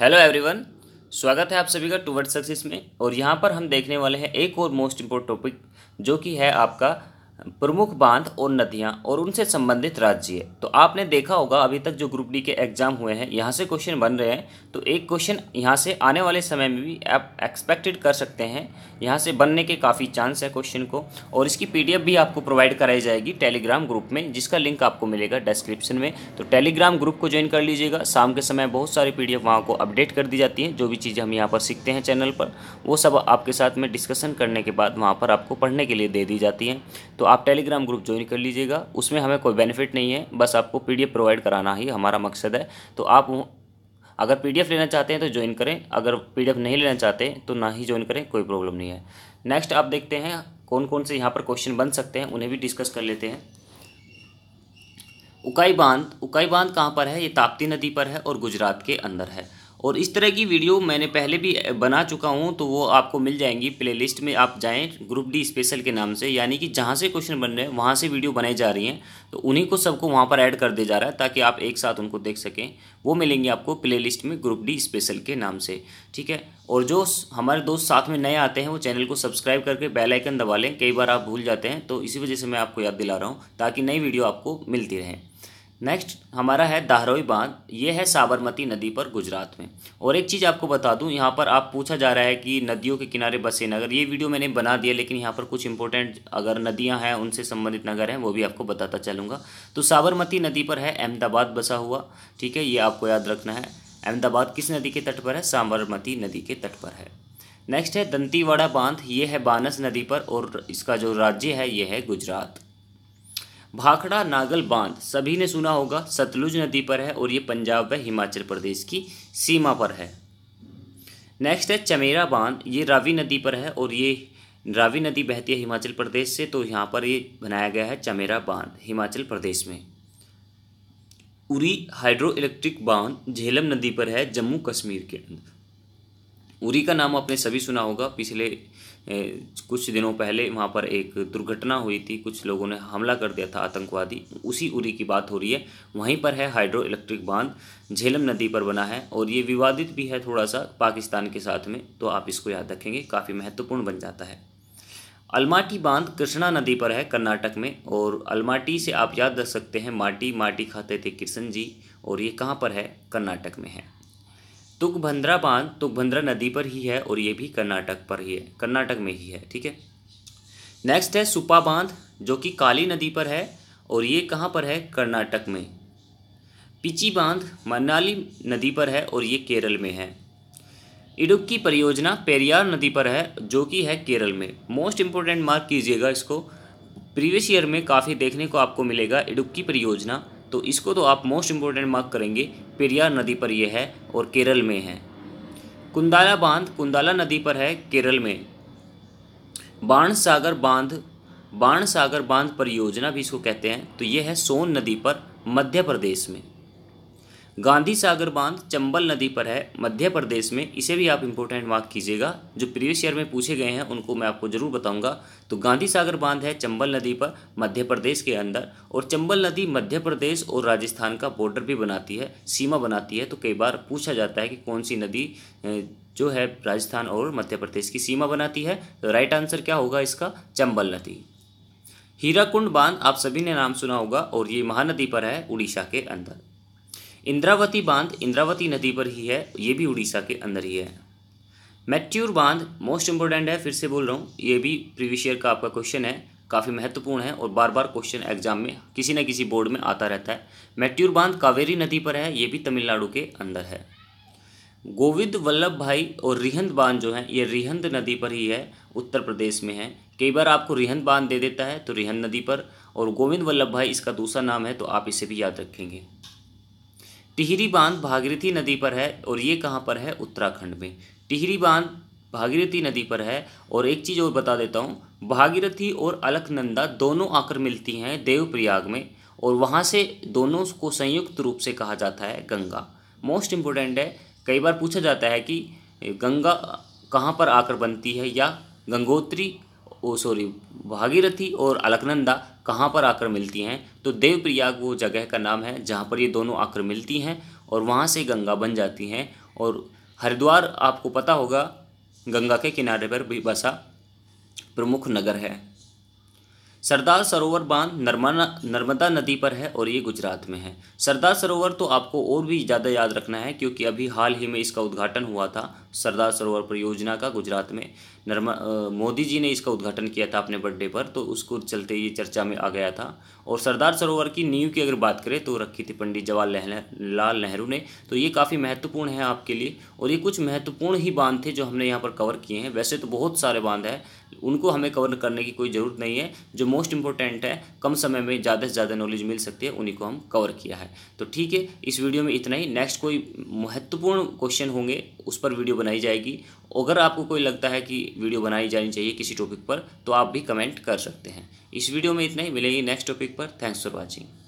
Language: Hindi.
हेलो एवरीवन स्वागत है आप सभी का टूवर्ड सक्सेस में और यहाँ पर हम देखने वाले हैं एक और मोस्ट इम्पोर्ट टॉपिक जो कि है आपका प्रमुख बांध और नदियां और उनसे संबंधित राज्य तो आपने देखा होगा अभी तक जो ग्रुप डी के एग्जाम हुए हैं यहाँ से क्वेश्चन बन रहे हैं तो एक क्वेश्चन यहाँ से आने वाले समय में भी आप एक्सपेक्टेड कर सकते हैं यहाँ से बनने के काफ़ी चांस है क्वेश्चन को और इसकी पीडीएफ भी आपको प्रोवाइड कराई जाएगी टेलीग्राम ग्रुप में जिसका लिंक आपको मिलेगा डिस्क्रिप्शन में तो टेलीग्राम ग्रुप को ज्वाइन कर लीजिएगा शाम के समय बहुत सारी पी डी वहाँ को अपडेट कर दी जाती है जो भी चीज़ हम यहाँ पर सीखते हैं चैनल पर वो सब आपके साथ में डिस्कशन करने के बाद वहाँ पर आपको पढ़ने के लिए दे दी जाती हैं तो तो आप टेलीग्राम ग्रुप ज्वाइन कर लीजिएगा उसमें हमें कोई बेनिफिट नहीं है बस आपको पी प्रोवाइड कराना ही हमारा मकसद है तो आप अगर पी लेना चाहते हैं तो ज्वाइन करें अगर पी नहीं लेना चाहते तो ना ही ज्वाइन करें कोई प्रॉब्लम नहीं है नेक्स्ट आप देखते हैं कौन कौन से यहाँ पर क्वेश्चन बन सकते हैं उन्हें भी डिस्कस कर लेते हैं उकाई बांध उकाई बांध कहाँ पर है ये ताप्ती नदी पर है और गुजरात के अंदर है और इस तरह की वीडियो मैंने पहले भी बना चुका हूँ तो वो आपको मिल जाएंगी प्लेलिस्ट में आप जाएँ ग्रुप डी स्पेशल के नाम से यानी कि जहाँ से क्वेश्चन बन रहे हैं वहाँ से वीडियो बनाई जा रही हैं तो उन्हीं को सबको वहाँ पर ऐड कर दिया जा रहा है ताकि आप एक साथ उनको देख सकें वो मिलेंगे आपको प्ले में ग्रुप डी स्पेशल के नाम से ठीक है और जो हमारे दोस्त साथ में नए आते हैं वो चैनल को सब्सक्राइब करके बेल आइकन दबा लें कई बार आप भूल जाते हैं तो इसी वजह से मैं आपको याद दिला रहा हूँ ताकि नई वीडियो आपको मिलती रहे नेक्स्ट हमारा है दाहरोई बांध ये है साबरमती नदी पर गुजरात में और एक चीज़ आपको बता दूं यहाँ पर आप पूछा जा रहा है कि नदियों के किनारे बसे नगर ये वीडियो मैंने बना दिया लेकिन यहाँ पर कुछ इंपॉर्टेंट अगर नदियाँ हैं उनसे संबंधित नगर हैं वो भी आपको बताता चलूँगा तो साबरमती नदी पर है अहमदाबाद बसा हुआ ठीक है ये आपको याद रखना है अहमदाबाद किस नदी के तट पर है साबरमती नदी के तट पर है नेक्स्ट है दंतीवाड़ा बांध ये है बानस नदी पर और इसका जो राज्य है ये है गुजरात भाखड़ा नागल बांध सभी ने सुना होगा सतलुज नदी पर है और ये पंजाब व हिमाचल प्रदेश की सीमा पर है नेक्स्ट है चमेरा बांध ये रावी नदी पर है और ये रावी नदी बहती है हिमाचल प्रदेश से तो यहाँ पर ये बनाया गया है चमेरा बांध हिमाचल प्रदेश में उरी हाइड्रो इलेक्ट्रिक बांध झेलम नदी पर है जम्मू कश्मीर के अंदर उरी का नाम आपने सभी सुना होगा पिछले कुछ दिनों पहले वहाँ पर एक दुर्घटना हुई थी कुछ लोगों ने हमला कर दिया था आतंकवादी उसी उरी की बात हो रही है वहीं पर है हाइड्रो इलेक्ट्रिक बांध झेलम नदी पर बना है और ये विवादित भी है थोड़ा सा पाकिस्तान के साथ में तो आप इसको याद रखेंगे काफ़ी महत्वपूर्ण बन जाता है अलमाटी बांध कृष्णा नदी पर है कर्नाटक में और अलमाटी से आप याद रख सकते हैं माटी माटी खाते थे कृष्ण जी और ये कहाँ पर है कर्नाटक में है तुकभंद्रा बांध तुकभंद्रा नदी पर ही है और ये भी कर्नाटक पर ही है कर्नाटक में ही है ठीक है नेक्स्ट है सुपा बांध जो कि काली नदी पर है और ये कहाँ पर है कर्नाटक में पिची बांध मनाली नदी पर है और ये केरल में है इडुक्की परियोजना पेरियार नदी पर है जो कि है केरल में मोस्ट इम्पोर्टेंट मार्क कीजिएगा इसको प्रीवियस ईयर में काफ़ी देखने को आपको मिलेगा इडुक्की परियोजना तो इसको तो आप मोस्ट इम्पोर्टेंट मार्क करेंगे पेरियार नदी पर यह है और केरल में है कुंदाला बांध कुंदाला नदी पर है केरल में बाण सागर बांध बाण सागर बांध परियोजना भी इसको कहते हैं तो यह है सोन नदी पर मध्य प्रदेश में गांधी सागर बांध चंबल नदी पर है मध्य प्रदेश में इसे भी आप इम्पोर्टेंट मार्क कीजिएगा जो प्रीवियस ईयर में पूछे गए हैं उनको मैं आपको जरूर बताऊंगा तो गांधी सागर बांध है चंबल नदी पर मध्य प्रदेश के अंदर और चंबल नदी मध्य प्रदेश और राजस्थान का बॉर्डर भी बनाती है सीमा बनाती है तो कई बार पूछा जाता है कि कौन सी नदी जो है राजस्थान और मध्य प्रदेश की सीमा बनाती है तो राइट आंसर क्या होगा इसका चंबल नदी हीराकुंड बांध आप सभी ने नाम सुना होगा और ये महानदी पर है उड़ीसा के अंदर इंद्रावती बांध इंद्रावती नदी पर ही है ये भी उड़ीसा के अंदर ही है मैट्यूर बांध मोस्ट इंपॉर्टेंट है फिर से बोल रहा हूँ ये भी प्रीवियस ईयर का आपका क्वेश्चन है काफ़ी महत्वपूर्ण है और बार बार क्वेश्चन एग्जाम में किसी न किसी बोर्ड में आता रहता है मैट्यूर बांध कावेरी नदी पर है ये भी तमिलनाडु के अंदर है गोविंद वल्लभ भाई और रिहंद बांध जो है ये रिहंद नदी पर ही है उत्तर प्रदेश में है कई बार आपको रिहंद बांध दे देता है तो रिहंद नदी पर और गोविंद वल्लभ भाई इसका दूसरा नाम है तो आप इसे भी याद रखेंगे टिहरी बांध भागीरथी नदी पर है और ये कहाँ पर है उत्तराखंड में टिहरी बांध भागीरथी नदी पर है और एक चीज़ और बता देता हूँ भागीरथी और अलकनंदा दोनों आकर मिलती हैं देवप्रयाग में और वहाँ से दोनों को संयुक्त रूप से कहा जाता है गंगा मोस्ट इम्पोर्टेंट है कई बार पूछा जाता है कि गंगा कहाँ पर आकर बनती है या गंगोत्री ओ सॉरी भागीरथी और अलकनंदा कहाँ पर आकर मिलती हैं तो देवप्रयाग वो जगह का नाम है जहाँ पर ये दोनों आकर मिलती हैं और वहाँ से गंगा बन जाती हैं और हरिद्वार आपको पता होगा गंगा के किनारे पर भी बसा प्रमुख नगर है सरदार सरोवर बांध नर्मदा नर्मदा नदी पर है और ये गुजरात में है सरदार सरोवर तो आपको और भी ज़्यादा याद रखना है क्योंकि अभी हाल ही में इसका उद्घाटन हुआ था सरदार सरोवर परियोजना का गुजरात में नर्मा मोदी जी ने इसका उद्घाटन किया था अपने बर्थडे पर तो उसको चलते ये चर्चा में आ गया था और सरदार सरोवर की नींव की अगर बात करें तो रखी थी पंडित जवाहर लाल नेहरू ने तो ये काफ़ी महत्वपूर्ण है आपके लिए और ये कुछ महत्वपूर्ण ही बांध थे जो हमने यहाँ पर कवर किए हैं वैसे तो बहुत सारे बांध हैं उनको हमें कवर करने की कोई ज़रूरत नहीं है जो मोस्ट इंपॉर्टेंट है कम समय में ज़्यादा से ज़्यादा नॉलेज मिल सकती है उन्हीं को हम कवर किया है तो ठीक है इस वीडियो में इतना ही नेक्स्ट कोई महत्वपूर्ण क्वेश्चन होंगे उस पर वीडियो बनाई जाएगी अगर आपको कोई लगता है कि वीडियो बनाई जानी चाहिए किसी टॉपिक पर तो आप भी कमेंट कर सकते हैं इस वीडियो में इतना ही मिलेगी नेक्स्ट टॉपिक पर थैंक्स फॉर वॉचिंग